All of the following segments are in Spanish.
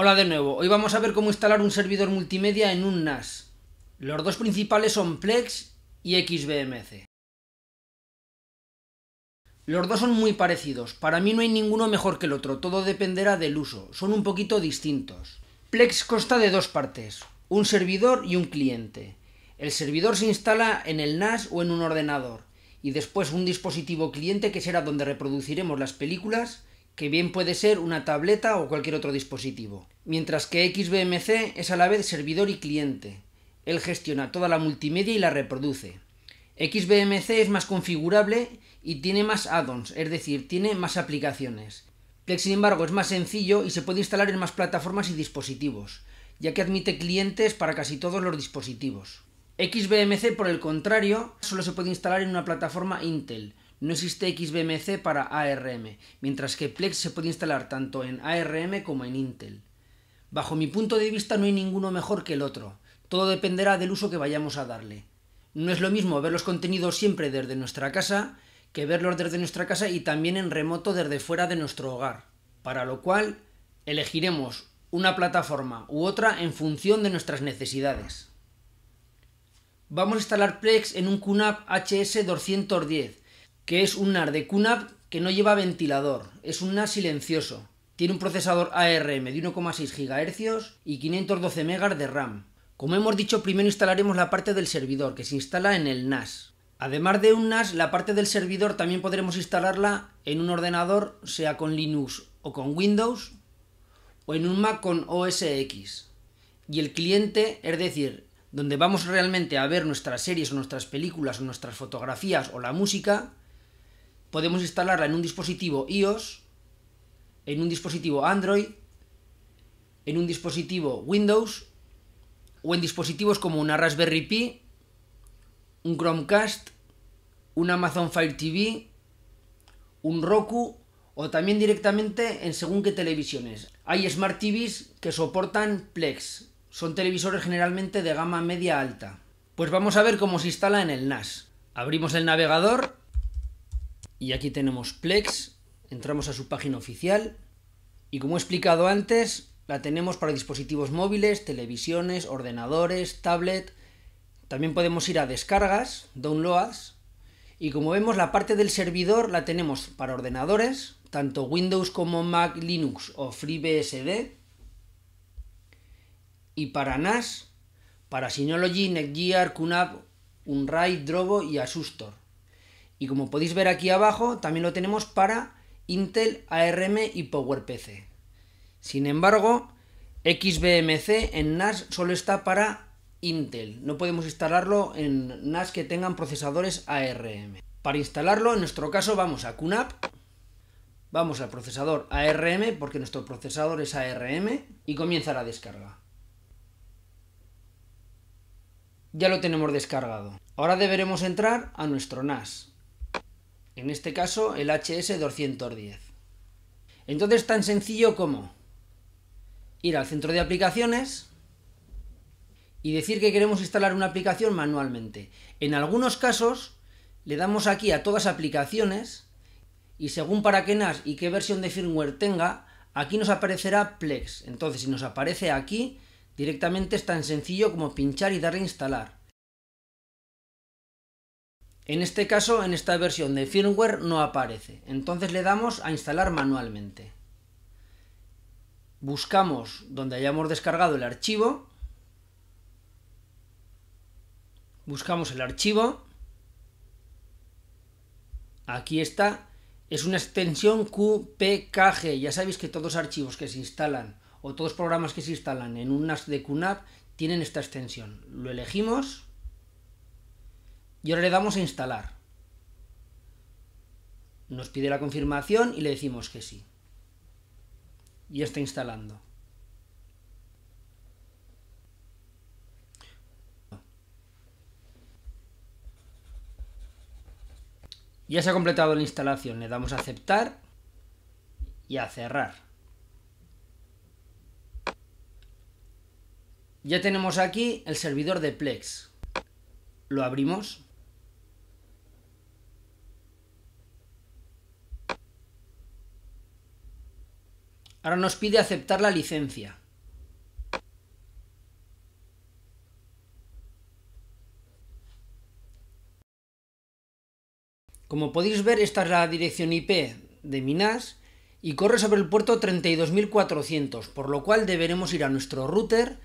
Hola de nuevo, hoy vamos a ver cómo instalar un servidor multimedia en un NAS. Los dos principales son Plex y XBMC. Los dos son muy parecidos, para mí no hay ninguno mejor que el otro, todo dependerá del uso, son un poquito distintos. Plex consta de dos partes, un servidor y un cliente. El servidor se instala en el NAS o en un ordenador, y después un dispositivo cliente que será donde reproduciremos las películas que bien puede ser una tableta o cualquier otro dispositivo. Mientras que XBMC es a la vez servidor y cliente. Él gestiona toda la multimedia y la reproduce. XBMC es más configurable y tiene más add-ons, es decir, tiene más aplicaciones. Plex, sin embargo, es más sencillo y se puede instalar en más plataformas y dispositivos, ya que admite clientes para casi todos los dispositivos. XBMC, por el contrario, solo se puede instalar en una plataforma Intel, no existe XBMC para ARM, mientras que Plex se puede instalar tanto en ARM como en Intel. Bajo mi punto de vista no hay ninguno mejor que el otro, todo dependerá del uso que vayamos a darle. No es lo mismo ver los contenidos siempre desde nuestra casa que verlos desde nuestra casa y también en remoto desde fuera de nuestro hogar, para lo cual elegiremos una plataforma u otra en función de nuestras necesidades. Vamos a instalar Plex en un QNAP HS210 que es un NAR de QNAP que no lleva ventilador, es un NAS silencioso. Tiene un procesador ARM de 1,6 GHz y 512 MB de RAM. Como hemos dicho, primero instalaremos la parte del servidor, que se instala en el NAS. Además de un NAS, la parte del servidor también podremos instalarla en un ordenador, sea con Linux o con Windows, o en un Mac con OS X. Y el cliente, es decir, donde vamos realmente a ver nuestras series o nuestras películas o nuestras fotografías o la música, podemos instalarla en un dispositivo iOS, en un dispositivo Android, en un dispositivo Windows o en dispositivos como una Raspberry Pi, un Chromecast, un Amazon Fire TV, un Roku o también directamente en según qué televisiones. Hay Smart TVs que soportan Plex. Son televisores generalmente de gama media alta. Pues vamos a ver cómo se instala en el NAS. Abrimos el navegador y aquí tenemos Plex, entramos a su página oficial y como he explicado antes, la tenemos para dispositivos móviles, televisiones, ordenadores, tablet. También podemos ir a descargas, downloads y como vemos la parte del servidor la tenemos para ordenadores, tanto Windows como Mac, Linux o FreeBSD. Y para NAS, para Synology, Netgear, QNAP, raid Drobo y Asustor. Y como podéis ver aquí abajo, también lo tenemos para Intel, ARM y PowerPC. Sin embargo, XBMC en NAS solo está para Intel. No podemos instalarlo en NAS que tengan procesadores ARM. Para instalarlo, en nuestro caso, vamos a QNAP, vamos al procesador ARM, porque nuestro procesador es ARM, y comienza la descarga. Ya lo tenemos descargado. Ahora deberemos entrar a nuestro NAS. En este caso, el HS210. Entonces, tan sencillo como ir al centro de aplicaciones y decir que queremos instalar una aplicación manualmente. En algunos casos, le damos aquí a todas aplicaciones y según para qué NAS y qué versión de firmware tenga, aquí nos aparecerá Plex. Entonces, si nos aparece aquí, directamente es tan sencillo como pinchar y darle a instalar. En este caso, en esta versión de firmware no aparece, entonces le damos a instalar manualmente. Buscamos donde hayamos descargado el archivo, buscamos el archivo, aquí está, es una extensión QPKG, ya sabéis que todos los archivos que se instalan o todos los programas que se instalan en un NAS de QNAP tienen esta extensión. Lo elegimos y ahora le damos a instalar. Nos pide la confirmación y le decimos que sí. Y está instalando. Ya se ha completado la instalación. Le damos a aceptar y a cerrar. Ya tenemos aquí el servidor de Plex. Lo abrimos. Ahora nos pide aceptar la licencia. Como podéis ver, esta es la dirección IP de mi NAS y corre sobre el puerto 32400, por lo cual deberemos ir a nuestro router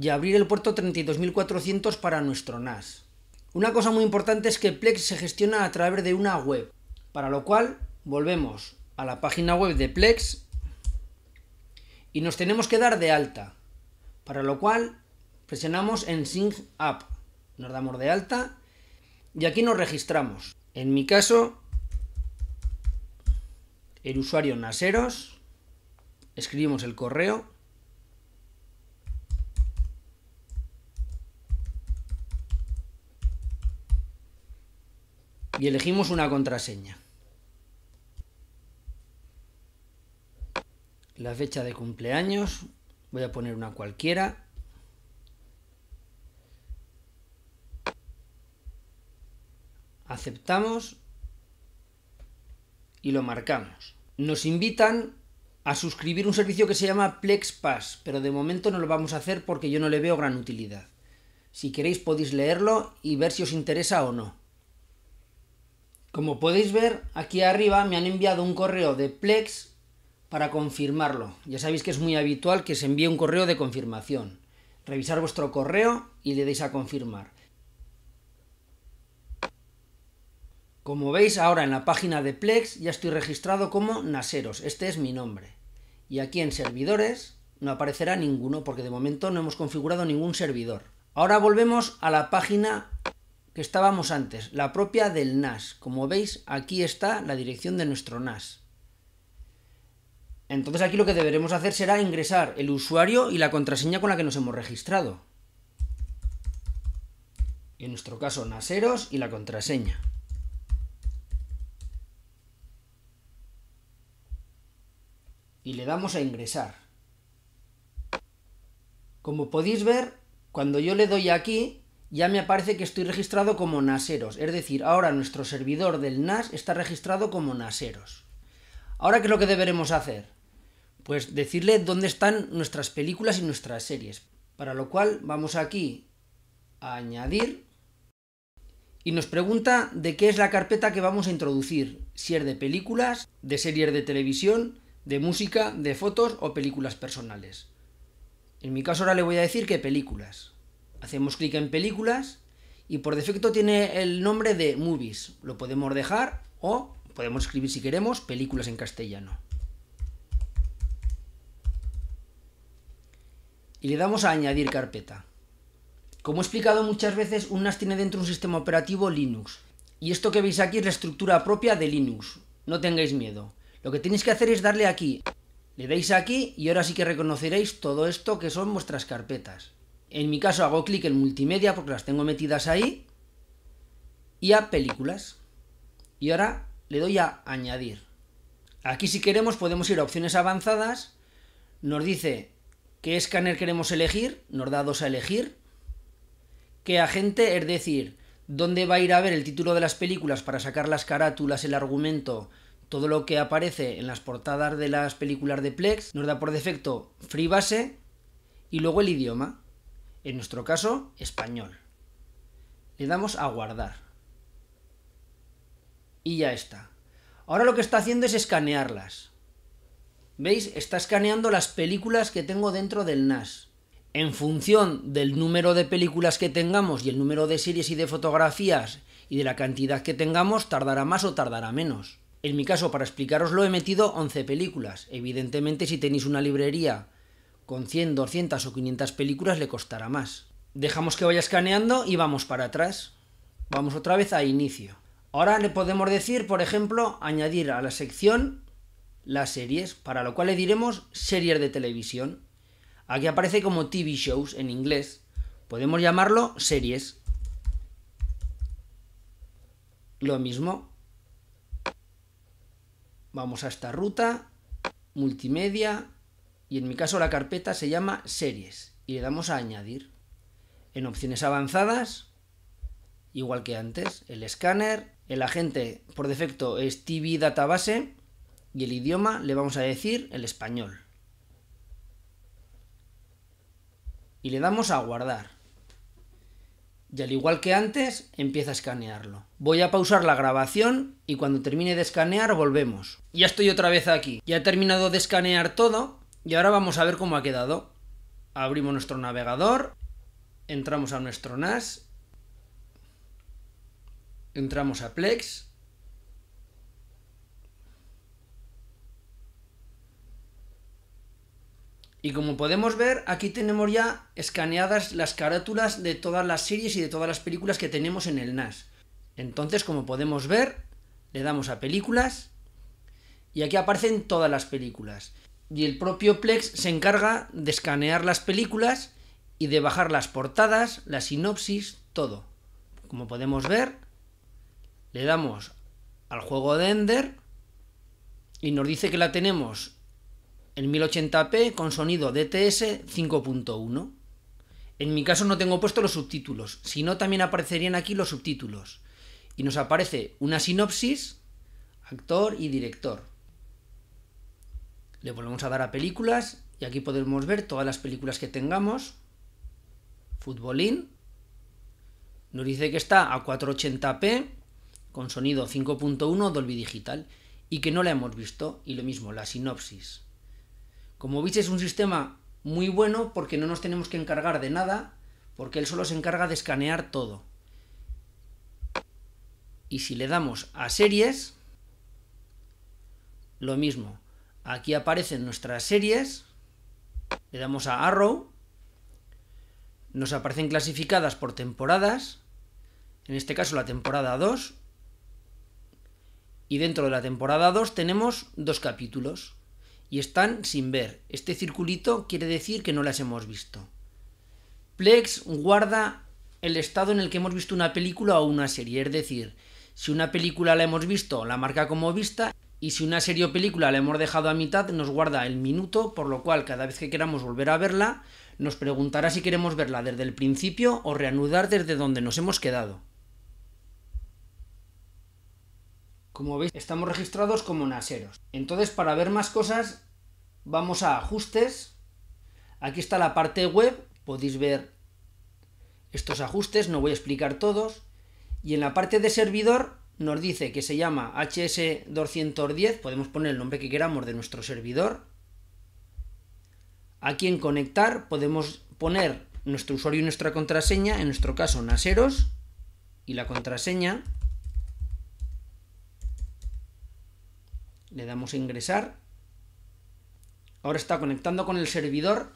y abrir el puerto 32400 para nuestro NAS. Una cosa muy importante es que Plex se gestiona a través de una web, para lo cual volvemos a la página web de Plex y nos tenemos que dar de alta, para lo cual presionamos en Sync App, nos damos de alta y aquí nos registramos. En mi caso, el usuario Naseros, escribimos el correo y elegimos una contraseña. la fecha de cumpleaños, voy a poner una cualquiera. Aceptamos y lo marcamos. Nos invitan a suscribir un servicio que se llama Plex Pass, pero de momento no lo vamos a hacer porque yo no le veo gran utilidad. Si queréis podéis leerlo y ver si os interesa o no. Como podéis ver, aquí arriba me han enviado un correo de Plex para confirmarlo. Ya sabéis que es muy habitual que se envíe un correo de confirmación. Revisar vuestro correo y le deis a confirmar. Como veis ahora en la página de Plex ya estoy registrado como Naseros, este es mi nombre. Y aquí en servidores no aparecerá ninguno porque de momento no hemos configurado ningún servidor. Ahora volvemos a la página que estábamos antes, la propia del NAS. Como veis aquí está la dirección de nuestro NAS. Entonces aquí lo que deberemos hacer será ingresar el usuario y la contraseña con la que nos hemos registrado. en nuestro caso, naseros y la contraseña. Y le damos a ingresar. Como podéis ver, cuando yo le doy aquí, ya me aparece que estoy registrado como naseros. Es decir, ahora nuestro servidor del NAS está registrado como naseros. Ahora, ¿qué es lo que deberemos hacer? pues decirle dónde están nuestras películas y nuestras series. Para lo cual vamos aquí a añadir y nos pregunta de qué es la carpeta que vamos a introducir, si es de películas, de series de televisión, de música, de fotos o películas personales. En mi caso ahora le voy a decir que películas. Hacemos clic en películas y por defecto tiene el nombre de movies. Lo podemos dejar o podemos escribir si queremos películas en castellano. y le damos a añadir carpeta. Como he explicado muchas veces, un NAS tiene dentro un sistema operativo Linux. Y esto que veis aquí es la estructura propia de Linux. No tengáis miedo. Lo que tenéis que hacer es darle aquí. Le dais aquí y ahora sí que reconoceréis todo esto que son vuestras carpetas. En mi caso hago clic en multimedia porque las tengo metidas ahí. Y a películas. Y ahora le doy a añadir. Aquí si queremos podemos ir a opciones avanzadas. Nos dice ¿Qué escáner queremos elegir? Nos da dos a elegir. ¿Qué agente? Es decir, ¿dónde va a ir a ver el título de las películas para sacar las carátulas, el argumento, todo lo que aparece en las portadas de las películas de Plex? Nos da por defecto free base y luego el idioma. En nuestro caso, español. Le damos a guardar. Y ya está. Ahora lo que está haciendo es escanearlas. ¿Veis? Está escaneando las películas que tengo dentro del NAS. En función del número de películas que tengamos y el número de series y de fotografías y de la cantidad que tengamos, tardará más o tardará menos. En mi caso, para explicaros lo he metido 11 películas. Evidentemente, si tenéis una librería con 100, 200 o 500 películas, le costará más. Dejamos que vaya escaneando y vamos para atrás. Vamos otra vez a inicio. Ahora le podemos decir, por ejemplo, añadir a la sección las series, para lo cual le diremos series de televisión. Aquí aparece como TV shows en inglés. Podemos llamarlo series. Lo mismo. Vamos a esta ruta, multimedia, y en mi caso la carpeta se llama series. Y le damos a añadir. En opciones avanzadas, igual que antes, el escáner, el agente por defecto es TV Database, y el idioma le vamos a decir el español. Y le damos a guardar. Y al igual que antes, empieza a escanearlo. Voy a pausar la grabación y cuando termine de escanear volvemos. Ya estoy otra vez aquí. Ya he terminado de escanear todo y ahora vamos a ver cómo ha quedado. Abrimos nuestro navegador, entramos a nuestro NAS, entramos a Plex Y como podemos ver, aquí tenemos ya escaneadas las carátulas de todas las series y de todas las películas que tenemos en el NAS. Entonces, como podemos ver, le damos a películas y aquí aparecen todas las películas. Y el propio Plex se encarga de escanear las películas y de bajar las portadas, la sinopsis, todo. Como podemos ver, le damos al juego de Ender y nos dice que la tenemos en 1080p con sonido DTS 5.1. En mi caso no tengo puesto los subtítulos, si no también aparecerían aquí los subtítulos. Y nos aparece una sinopsis, actor y director. Le volvemos a dar a películas y aquí podemos ver todas las películas que tengamos. Futbolín. Nos dice que está a 480p con sonido 5.1 Dolby Digital y que no la hemos visto y lo mismo la sinopsis. Como veis es un sistema muy bueno porque no nos tenemos que encargar de nada, porque él solo se encarga de escanear todo. Y si le damos a series, lo mismo. Aquí aparecen nuestras series, le damos a Arrow, nos aparecen clasificadas por temporadas, en este caso la temporada 2, y dentro de la temporada 2 tenemos dos capítulos y están sin ver. Este circulito quiere decir que no las hemos visto. Plex guarda el estado en el que hemos visto una película o una serie, es decir, si una película la hemos visto, la marca como vista, y si una serie o película la hemos dejado a mitad, nos guarda el minuto, por lo cual cada vez que queramos volver a verla, nos preguntará si queremos verla desde el principio o reanudar desde donde nos hemos quedado. Como veis, estamos registrados como naseros. Entonces, para ver más cosas, vamos a ajustes. Aquí está la parte web. Podéis ver estos ajustes, no voy a explicar todos. Y en la parte de servidor nos dice que se llama HS210, podemos poner el nombre que queramos de nuestro servidor. Aquí en conectar podemos poner nuestro usuario y nuestra contraseña, en nuestro caso naseros, y la contraseña. Le damos a ingresar. Ahora está conectando con el servidor.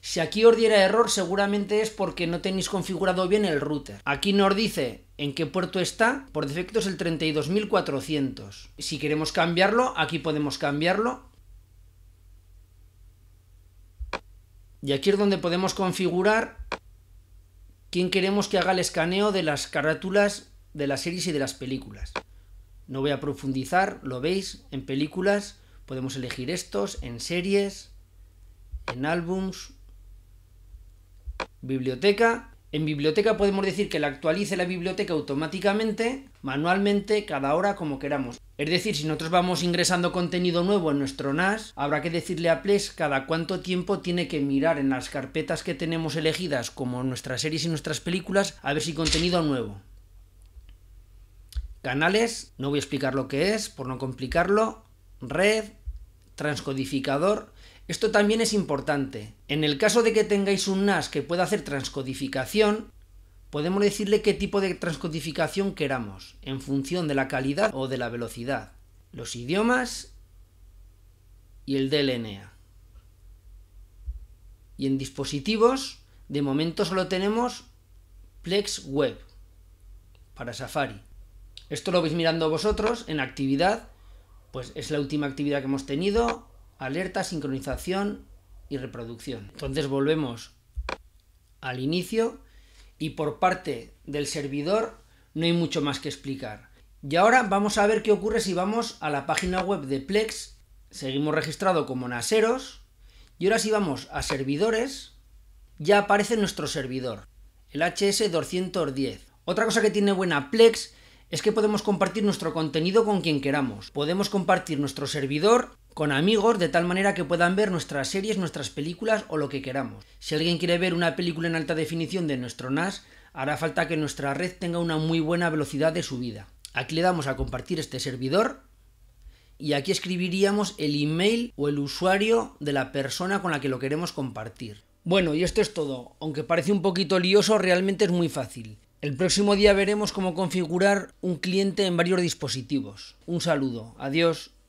Si aquí os diera error, seguramente es porque no tenéis configurado bien el router. Aquí nos dice en qué puerto está, por defecto es el 32400. Si queremos cambiarlo, aquí podemos cambiarlo. Y aquí es donde podemos configurar quién queremos que haga el escaneo de las carátulas de las series y de las películas. No voy a profundizar, lo veis en películas, podemos elegir estos, en series, en álbums, biblioteca. En biblioteca podemos decir que la actualice la biblioteca automáticamente, manualmente, cada hora, como queramos. Es decir, si nosotros vamos ingresando contenido nuevo en nuestro NAS, habrá que decirle a Ples cada cuánto tiempo tiene que mirar en las carpetas que tenemos elegidas como nuestras series y nuestras películas a ver si contenido nuevo. Canales, no voy a explicar lo que es por no complicarlo. Red, transcodificador. Esto también es importante. En el caso de que tengáis un NAS que pueda hacer transcodificación, podemos decirle qué tipo de transcodificación queramos, en función de la calidad o de la velocidad. Los idiomas y el DLNA. Y en dispositivos, de momento solo tenemos Plex Web para Safari. Esto lo veis mirando vosotros en actividad, pues es la última actividad que hemos tenido, alerta, sincronización y reproducción. Entonces volvemos al inicio y por parte del servidor no hay mucho más que explicar. Y ahora vamos a ver qué ocurre si vamos a la página web de Plex, seguimos registrado como Naseros, y ahora si vamos a servidores, ya aparece nuestro servidor, el HS210. Otra cosa que tiene buena Plex es que podemos compartir nuestro contenido con quien queramos. Podemos compartir nuestro servidor con amigos de tal manera que puedan ver nuestras series, nuestras películas o lo que queramos. Si alguien quiere ver una película en alta definición de nuestro NAS, hará falta que nuestra red tenga una muy buena velocidad de subida. Aquí le damos a compartir este servidor y aquí escribiríamos el email o el usuario de la persona con la que lo queremos compartir. Bueno, y esto es todo. Aunque parece un poquito lioso, realmente es muy fácil. El próximo día veremos cómo configurar un cliente en varios dispositivos. Un saludo, adiós.